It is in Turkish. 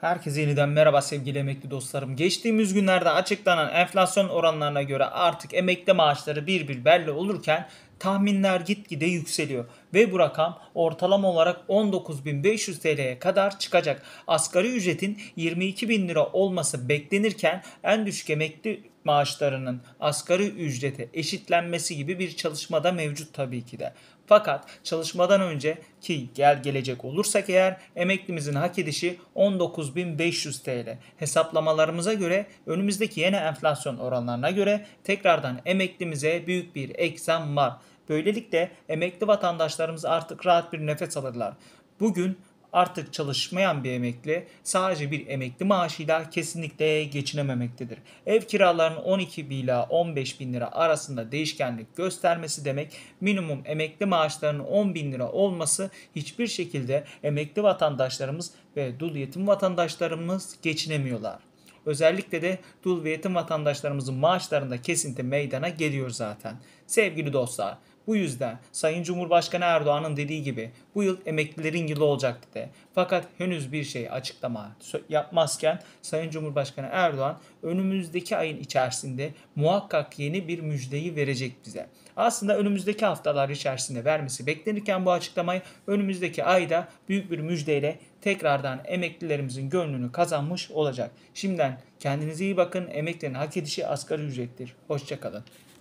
Herkese yeniden merhaba sevgili emekli dostlarım. Geçtiğimiz günlerde açıklanan enflasyon oranlarına göre artık emekli maaşları bir bir belli olurken tahminler gitgide yükseliyor ve bu rakam ortalama olarak 19.500 TL'ye kadar çıkacak. Asgari ücretin 22.000 lira olması beklenirken en düşük emekli maaşlarının asgari ücrete eşitlenmesi gibi bir çalışmada mevcut tabii ki de. Fakat çalışmadan önce ki gel gelecek olursak eğer emeklimizin hak edişi 19.500 TL. Hesaplamalarımıza göre önümüzdeki yeni enflasyon oranlarına göre tekrardan emeklimize büyük bir eksem var. Böylelikle emekli vatandaşlarımız artık rahat bir nefes alırlar. Bugün artık çalışmayan bir emekli sadece bir emekli maaşıyla kesinlikle geçinememektedir. Ev kiralarının 12 bin ila 15 bin lira arasında değişkenlik göstermesi demek minimum emekli maaşlarının 10 bin lira olması hiçbir şekilde emekli vatandaşlarımız ve dul yetim vatandaşlarımız geçinemiyorlar. Özellikle de dul ve yetim vatandaşlarımızın maaşlarında kesinti meydana geliyor zaten. Sevgili dostlar bu yüzden Sayın Cumhurbaşkanı Erdoğan'ın dediği gibi bu yıl emeklilerin yılı olacak dedi. Fakat henüz bir şey açıklama yapmazken Sayın Cumhurbaşkanı Erdoğan önümüzdeki ayın içerisinde muhakkak yeni bir müjdeyi verecek bize. Aslında önümüzdeki haftalar içerisinde vermesi beklenirken bu açıklamayı önümüzdeki ayda büyük bir müjdeyle tekrardan emeklilerimizin gönlünü kazanmış olacak. Şimdiden kendinize iyi bakın. Emeklerin hak edişi asgari ücrettir. Hoşçakalın.